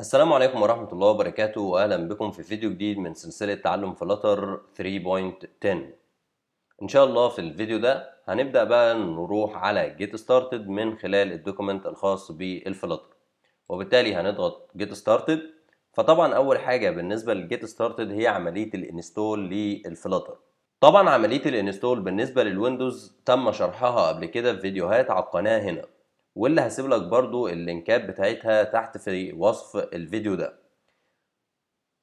السلام عليكم ورحمة الله وبركاته وأهلا بكم في فيديو جديد من سلسلة تعلم فلاتر 3.10 إن شاء الله في الفيديو ده هنبدأ بقى نروح على جيت ستارتد من خلال الدوكومنت الخاص بالفلاتر وبالتالي هنضغط جيت ستارتد فطبعا أول حاجة بالنسبة لجيت ستارتد هي عملية الانستول للفلاتر طبعا عملية الانستول بالنسبة للويندوز تم شرحها قبل كده في فيديوهات على القناة هنا واللي هسيب لك برضو اللينكات بتاعتها تحت في وصف الفيديو ده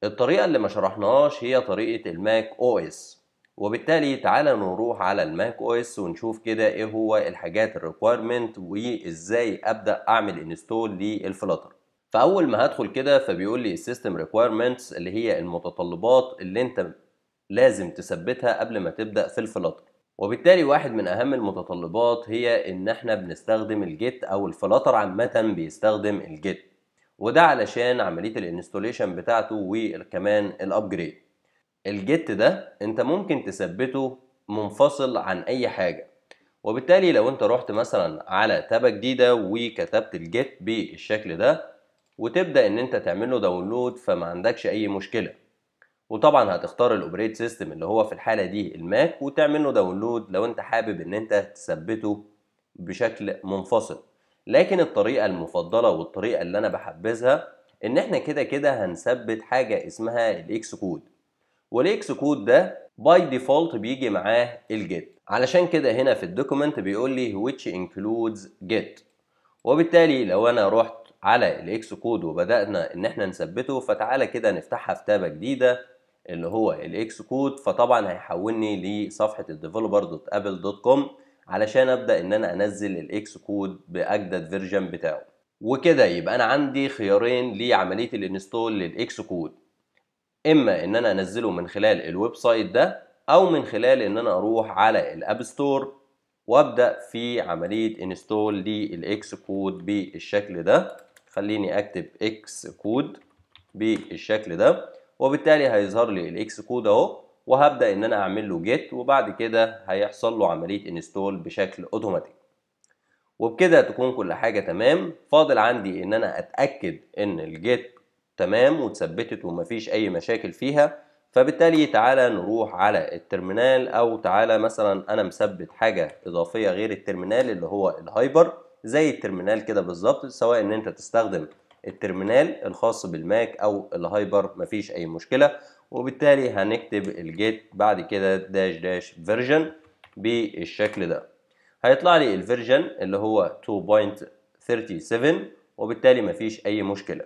الطريقة اللي ما شرحناهاش هي طريقة الماك او اس وبالتالي تعالى نروح على الماك او اس ونشوف كده ايه هو الحاجات الريكويرمنت وازاي ابدا اعمل انستول للفلاتر فاول ما هدخل كده فبيقول لي السيستم ريكويرمنتس اللي هي المتطلبات اللي انت لازم تثبتها قبل ما تبدا في الفلاتر وبالتالي واحد من اهم المتطلبات هي ان احنا بنستخدم الجيت او الفلاتر عامه بيستخدم الجيت وده علشان عمليه الانستوليشن بتاعته وكمان الابجريد الجيت ده انت ممكن تثبته منفصل عن اي حاجه وبالتالي لو انت رحت مثلا على تابة جديدة وكتبت الجيت بالشكل ده وتبدأ ان انت تعمله داونلود فما عندكش اي مشكلة وطبعا هتختار الاوبريت سيستم اللي هو في الحاله دي الماك وتعمل له داونلود لو انت حابب ان انت تثبته بشكل منفصل لكن الطريقه المفضله والطريقه اللي انا بحبذها ان احنا كده كده هنثبت حاجه اسمها الاكس كود والاكس كود ده باي ديفولت بيجي معاه الجيت علشان كده هنا في الدوكيمنت بيقول لي which includes get وبالتالي لو انا رحت على الاكس كود وبدانا ان احنا نثبته فتعالى كده نفتحها في تابه جديده اللي هو الاكس كود فطبعا هيحولني لصفحه الديفلوبر دوت ابل دوت كوم علشان ابدا ان انا انزل الاكس كود باجدد فيرجن بتاعه وكده يبقى انا عندي خيارين لعمليه الانستول للاكس كود اما ان انا انزله من خلال الويب سايت ده او من خلال ان انا اروح على الاب ستور وابدا في عمليه انستول للاكس كود بالشكل ده خليني اكتب اكس كود بالشكل ده وبالتالي هيظهر لي الاكس كود اهو وهبدا ان انا اعمل له جيت وبعد كده هيحصل له عمليه انستول بشكل اوتوماتيك وبكده تكون كل حاجه تمام فاضل عندي ان انا اتاكد ان الجيت تمام واتثبتت ومفيش اي مشاكل فيها فبالتالي تعالى نروح على الترمينال او تعالى مثلا انا مثبت حاجه اضافيه غير الترمينال اللي هو الهايبر زي الترمينال كده بالظبط سواء ان انت تستخدم الترمينال الخاص بالماك او الهايبر مفيش اي مشكله وبالتالي هنكتب الجيت بعد كده داش داش فيرجن بالشكل ده هيطلع لي الفيرجن اللي هو 2.37 وبالتالي مفيش اي مشكله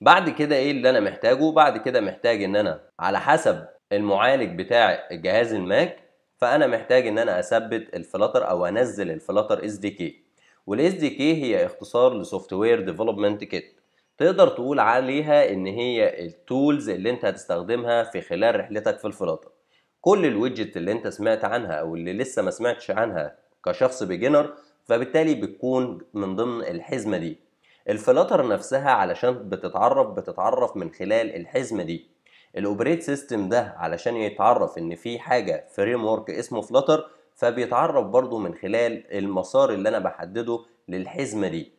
بعد كده ايه اللي انا محتاجه بعد كده محتاج ان انا على حسب المعالج بتاع الجهاز الماك فانا محتاج ان انا اثبت الفلاتر او انزل الفلاتر اس دي كي والاس دي كي هي اختصار لسوفت وير ديفلوبمنت كيت تقدر تقول عليها ان هي التولز اللي انت هتستخدمها في خلال رحلتك في الفلاتر كل الويدجت اللي انت سمعت عنها او اللي لسه ما سمعتش عنها كشخص بيجنر فبالتالي بتكون من ضمن الحزمه دي الفلاتر نفسها علشان بتتعرف بتتعرف من خلال الحزمه دي الاوبريت سيستم ده علشان يتعرف ان في حاجه فريم ورك اسمه فلاتر فبيتعرف برضو من خلال المسار اللي انا بحدده للحزمه دي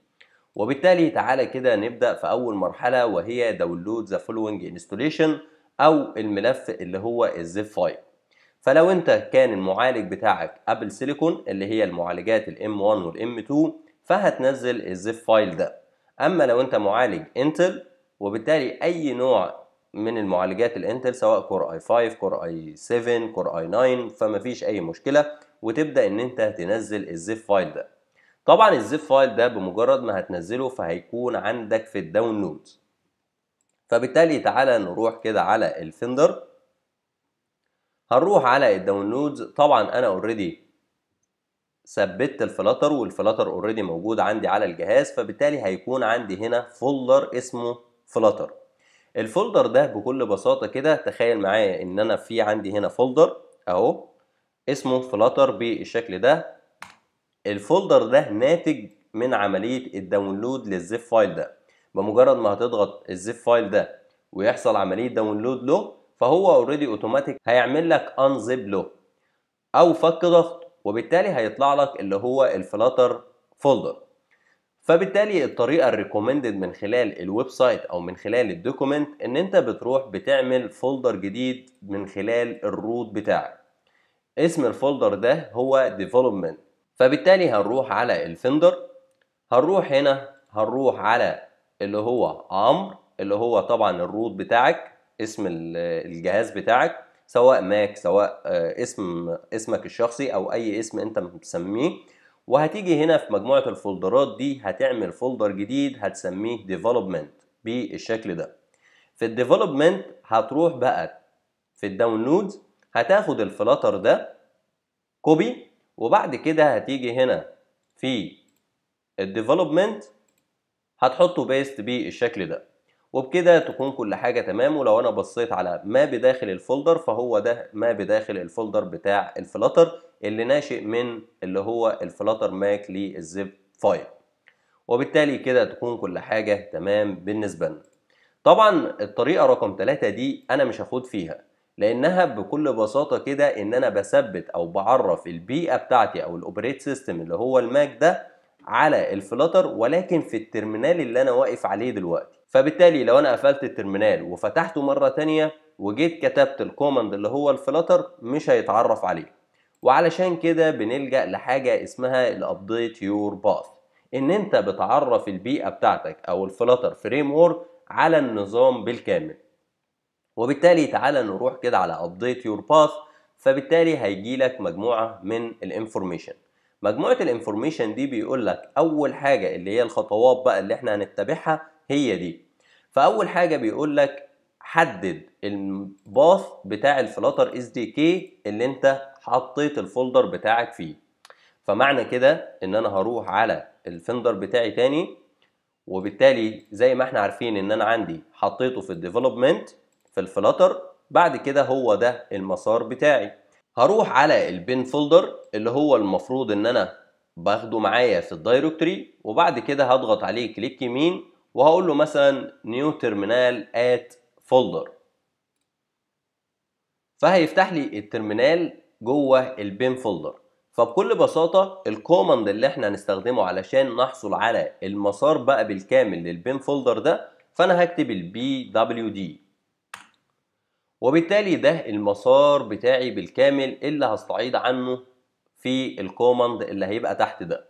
وبالتالي تعالى كده نبدا في اول مرحله وهي داونلود ذا فولوينج انستوليشن او الملف اللي هو الزيب فايل فلو انت كان المعالج بتاعك ابل سيليكون اللي هي المعالجات الام 1 والام 2 فهتنزل الزيب فايل ده اما لو انت معالج انتل وبالتالي اي نوع من المعالجات الانتل سواء كور اي 5 كور اي 7 كور اي 9 فما فيش اي مشكله وتبدا ان انت تنزل الزيب فايل ده طبعا الزيب فايل ده بمجرد ما هتنزله فهيكون عندك في الداونلود فبالتالي تعالى نروح كده على الفندر هنروح على الداونلودز طبعا انا اوريدي ثبت الفلاتر والفلاتر اوريدي موجود عندي على الجهاز فبالتالي هيكون عندي هنا فولدر اسمه فلاتر الفولدر ده بكل بساطة كده تخيل معايا ان انا في عندي هنا فولدر اهو اسمه فلاتر بالشكل ده الفولدر ده ناتج من عملية الداونلود للزيف فايل ده بمجرد ما هتضغط الزيف فايل ده ويحصل عملية داونلود له فهو اوريدي اوتوماتيك هيعمل لك انزيب له او فك ضغط وبالتالي هيطلع لك اللي هو الفلاتر فولدر فبالتالي الطريقه الريكومندد من خلال الويب سايت او من خلال الدوكومنت ان انت بتروح بتعمل فولدر جديد من خلال الروت بتاعك اسم الفولدر ده هو development فبالتالي هنروح على الفندر هنروح هنا هنروح على اللي هو عمر اللي هو طبعا الروت بتاعك اسم الجهاز بتاعك سواء ماك سواء آه، اسم اسمك الشخصي او اي اسم انت مسميه وهتيجي هنا في مجموعة الفولدرات دي هتعمل فولدر جديد هتسميه ديفلوبمنت بالشكل ده في الديفلوبمنت هتروح بقى في الداونلود هتاخد الفلاتر ده كوبي وبعد كده هتيجي هنا في الديفلوبمنت هتحطه بيست بالشكل ده وبكده تكون كل حاجه تمام ولو انا بصيت على ما بداخل الفولدر فهو ده ما بداخل الفولدر بتاع الفلاتر اللي ناشئ من اللي هو الفلاتر ماك للزب فايل وبالتالي كده تكون كل حاجة تمام بالنسبة لنا طبعا الطريقة رقم 3 دي أنا مش هاخد فيها لأنها بكل بساطة كده إن أنا بثبت أو بعرف البيئة بتاعتي أو الأوبريت سيستم اللي هو الماك ده على الفلاتر ولكن في الترمينال اللي أنا واقف عليه دلوقتي فبالتالي لو أنا قفلت الترمينال وفتحته مرة تانية وجيت كتبت الكوماند اللي هو الفلاتر مش هيتعرف عليه وعلشان كده بنلجأ لحاجة اسمها الابديت يور باث ان انت بتعرف البيئة بتاعتك او الفلاتر فريم وورك على النظام بالكامل وبالتالي تعالى نروح كده على ابديت يور باث فبالتالي هيجي لك مجموعة من الانفورميشن مجموعة الانفورميشن دي بيقول لك اول حاجة اللي هي الخطوات بقى اللي احنا هنتبعها هي دي فاول حاجة بيقول لك حدد الباث بتاع الفلاتر اس دي كي اللي انت حطيت الفولدر بتاعك فيه فمعنى كده ان انا هروح على الفندر بتاعي تاني وبالتالي زي ما احنا عارفين ان انا عندي حطيته في الديفلوبمنت في الفلاتر بعد كده هو ده المسار بتاعي هروح على البين فولدر اللي هو المفروض ان انا باخده معايا في الدايركتري وبعد كده هضغط عليه كليك يمين وهقول له مثلا نيو ترمينال ات فولدر فهيفتح لي الترمينال جوه البين فولدر فبكل بساطه الكوماند اللي احنا هنستخدمه علشان نحصل على المسار بقى بالكامل للبين فولدر ده فانا هكتب البي دبليو دي وبالتالي ده المسار بتاعي بالكامل اللي هستعيد عنه في الكوماند اللي هيبقى تحت ده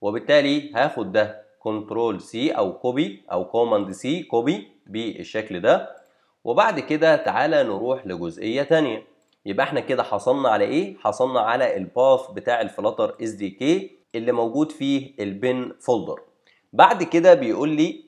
وبالتالي هاخد ده كنترول سي او كوبي او كوماند سي كوبي بالشكل ده وبعد كده تعالى نروح لجزئيه تانيه يبقى احنا كده حصلنا على ايه؟ حصلنا على الباث بتاع الفلاتر اس دي كي اللي موجود فيه البن فولدر. بعد كده بيقول لي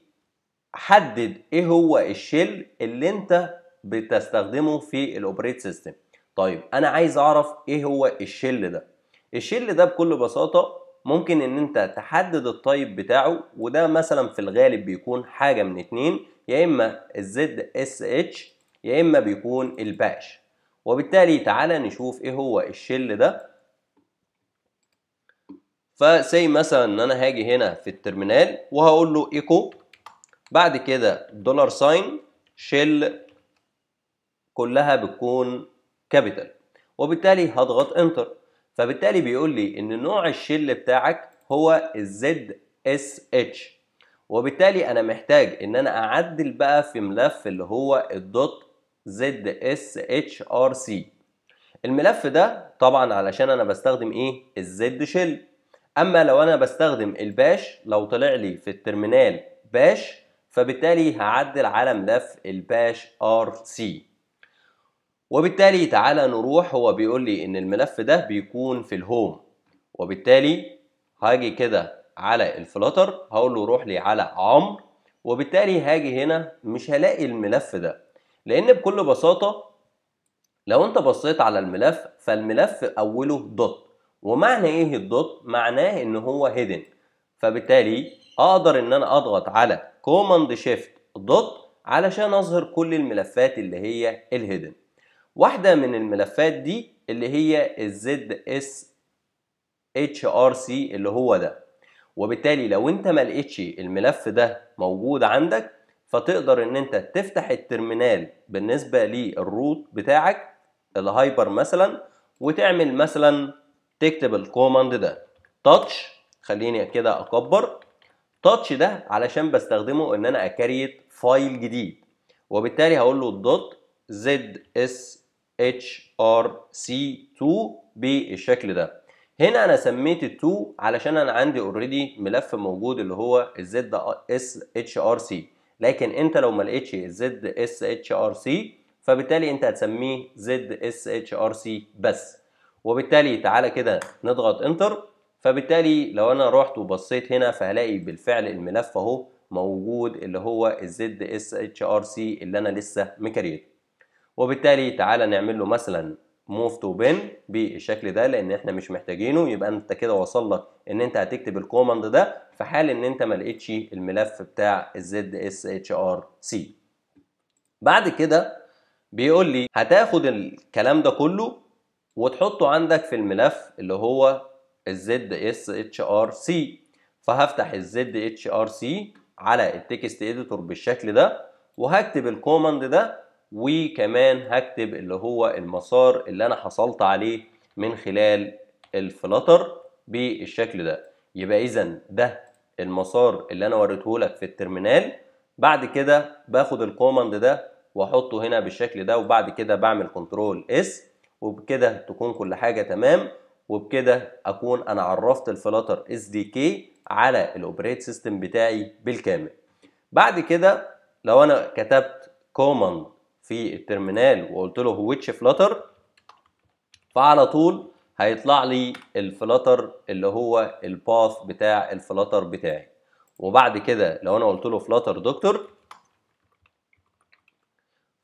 حدد ايه هو الشيل اللي انت بتستخدمه في الاوبريت سيستم. طيب انا عايز اعرف ايه هو الشيل ده؟ الشيل ده بكل بساطه ممكن ان انت تحدد الطيب بتاعه وده مثلا في الغالب بيكون حاجه من اتنين يا اما الزد اس اتش يا اما بيكون الباش وبالتالي تعالى نشوف ايه هو الشل ده فسي مثلا ان انا هاجي هنا في الترمينال وهقول له ايكو بعد كده دولار ساين شل كلها بتكون كابيتال وبالتالي هضغط انتر فبالتالي بيقول لي ان نوع الشل بتاعك هو الزد اس اتش وبالتالي انا محتاج ان انا اعدل بقى في ملف اللي هو الدوت زد اس اتش ار سي الملف ده طبعا علشان انا بستخدم ايه الزد شيل اما لو انا بستخدم الباش لو طلع لي في الترمينال باش فبالتالي هعدل على ملف الباش ار سي وبالتالي تعالى نروح هو بيقول لي ان الملف ده بيكون في الهوم وبالتالي هاجي كده على الفلاتر هقول له روح لي على عمرو وبالتالي هاجي هنا مش هلاقي الملف ده لان بكل بساطه لو انت بصيت على الملف فالملف اوله دوت ومعنى ايه الدوت معناه ان هو هيدن فبالتالي اقدر ان انا اضغط على كوماند شيفت دوت علشان اظهر كل الملفات اللي هي الهيدن واحده من الملفات دي اللي هي الزد اس اتش ار سي اللي هو ده وبالتالي لو انت ما الملف ده موجود عندك فتقدر ان انت تفتح الترمينال بالنسبه للروت بتاعك الهايبر مثلا وتعمل مثلا تكتب الكوماند ده تاتش خليني كده اكبر تاتش ده علشان بستخدمه ان انا اكريت فايل جديد وبالتالي هقول له دوت زد اس اتش ار سي 2 بالشكل ده هنا انا سميت ال 2 علشان انا عندي اوريدي ملف موجود اللي هو الزد اس اتش ار سي لكن انت لو ما لقيتش زد اس اتش ار سي فبالتالي انت هتسميه زد اس اتش ار سي بس وبالتالي تعالى كده نضغط انتر فبالتالي لو انا رحت وبصيت هنا فهلاقي بالفعل الملف اهو موجود اللي هو الزد اس اتش ار سي اللي انا لسه مكريته وبالتالي تعالى نعمل له مثلا موف تو بن بالشكل ده لان احنا مش محتاجينه يبقى انت كده وصل لك ان انت هتكتب الكوماند ده في حال ان انت ما لقيتش الملف بتاع الزد اس اتش ار سي بعد كده بيقول لي هتاخد الكلام ده كله وتحطه عندك في الملف اللي هو الزد اس اتش ار سي فهفتح الزد اتش ار سي على التكست اديتور بالشكل ده وهكتب الكوماند ده وكمان هكتب اللي هو المسار اللي انا حصلت عليه من خلال الفلاتر بالشكل ده يبقى اذا ده المسار اللي انا وريته لك في الترمينال بعد كده باخد الكوماند ده واحطه هنا بالشكل ده وبعد كده بعمل كنترول اس وبكده تكون كل حاجه تمام وبكده اكون انا عرفت الفلاتر اس دي كي على الاوبريت سيستم بتاعي بالكامل بعد كده لو انا كتبت كوماند في الترمينال وقلت له ويتش فلاتر فعلى طول هيطلع لي الفلاتر اللي هو الباث بتاع الفلاتر بتاعي وبعد كده لو انا قلت له فلاتر دكتور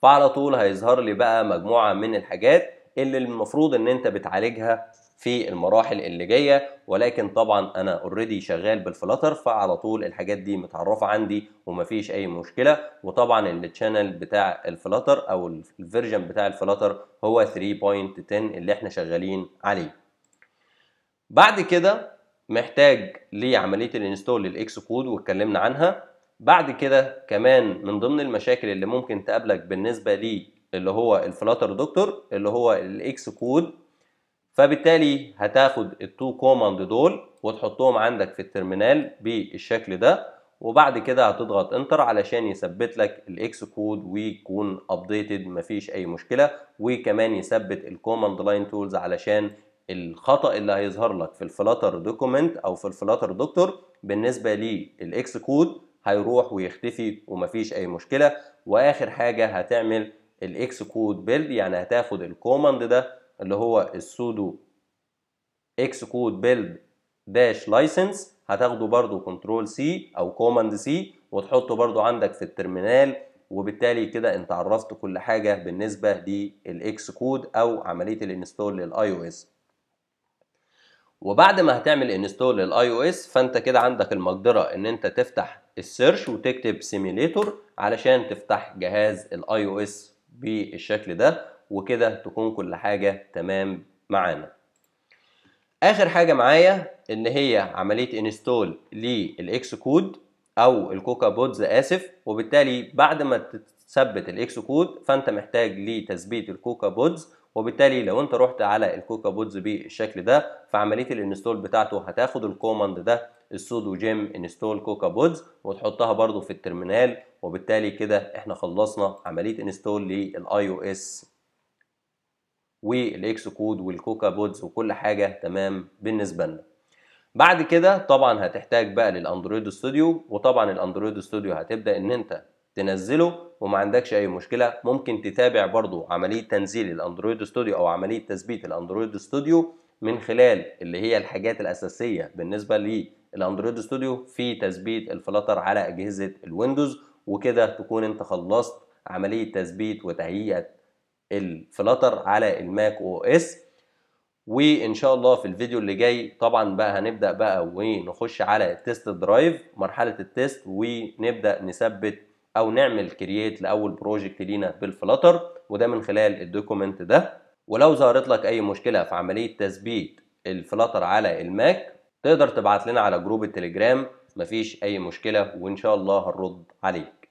فعلى طول هيظهر لي بقى مجموعه من الحاجات اللي المفروض ان انت بتعالجها في المراحل اللي جايه ولكن طبعا انا اوريدي شغال بالفلاتر فعلى طول الحاجات دي متعرفه عندي ومفيش اي مشكله وطبعا التشانل بتاع الفلاتر او الفيرجن بتاع الفلاتر هو 3.10 اللي احنا شغالين عليه بعد كده محتاج لعمليه الانستول للاكس كود واتكلمنا عنها بعد كده كمان من ضمن المشاكل اللي ممكن تقابلك بالنسبه لي اللي هو الفلاتر دكتور اللي هو الاكس كود فبالتالي هتاخد التو كوماند دول وتحطهم عندك في الترمينال بالشكل ده وبعد كده هتضغط انتر علشان يثبت لك الاكس كود ويكون ابديتد مفيش اي مشكله وكمان يثبت الكوماند لاين تولز علشان الخطا اللي هيظهر لك في الفلاتر دوكيمنت او في الفلاتر دكتور بالنسبه للاكس كود هيروح ويختفي ومفيش اي مشكله واخر حاجه هتعمل الاكس كود بيلد يعني هتاخد الكوماند ده اللي هو السودو اكس كود بيلد داش لايسنس هتاخده برضو كنترول سي او كوماند سي وتحطه برضو عندك في الترمينال وبالتالي كده انت عرفت كل حاجه بالنسبه للاكس كود او عمليه الانستول للاي او اس وبعد ما هتعمل انستول للاي او اس فانت كده عندك المقدره ان انت تفتح السيرش وتكتب سيميليتور علشان تفتح جهاز الاي او اس بالشكل ده وكده تكون كل حاجة تمام معانا اخر حاجة معايا ان هي عملية انستول للاكس كود او الكوكا بودز اسف وبالتالي بعد ما تثبت الاكس كود فانت محتاج لتثبيت الكوكا بودز وبالتالي لو انت رحت على الكوكا بودز بالشكل ده فعمليه الانستول بتاعته هتاخد الكوماند ده السودو جيم انستول كوكا بودز وتحطها برده في الترمينال وبالتالي كده احنا خلصنا عمليه انستول للاي او اس والاكس كود والكوكا بودز وكل حاجه تمام بالنسبه لنا بعد كده طبعا هتحتاج بقى للاندرويد ستوديو وطبعا الاندرويد ستوديو هتبدا ان انت تنزله وما عندكش اي مشكله ممكن تتابع برضو عمليه تنزيل الاندرويد ستوديو او عمليه تثبيت الاندرويد ستوديو من خلال اللي هي الحاجات الاساسيه بالنسبه للاندرويد ستوديو في تثبيت الفلاتر على اجهزه الويندوز وكده تكون انت خلصت عمليه تثبيت وتهيئه الفلاتر على الماك او اس وان شاء الله في الفيديو اللي جاي طبعا بقى هنبدا بقى ونخش على تيست درايف مرحله التيست ونبدا نثبت او نعمل كرييت لاول بروجكت لينا بالفلاتر وده من خلال الدوكيمنت ده ولو ظهرت لك اي مشكله في عمليه تثبيت الفلاتر على الماك تقدر تبعت لنا على جروب التليجرام مفيش اي مشكله وان شاء الله هنرد عليه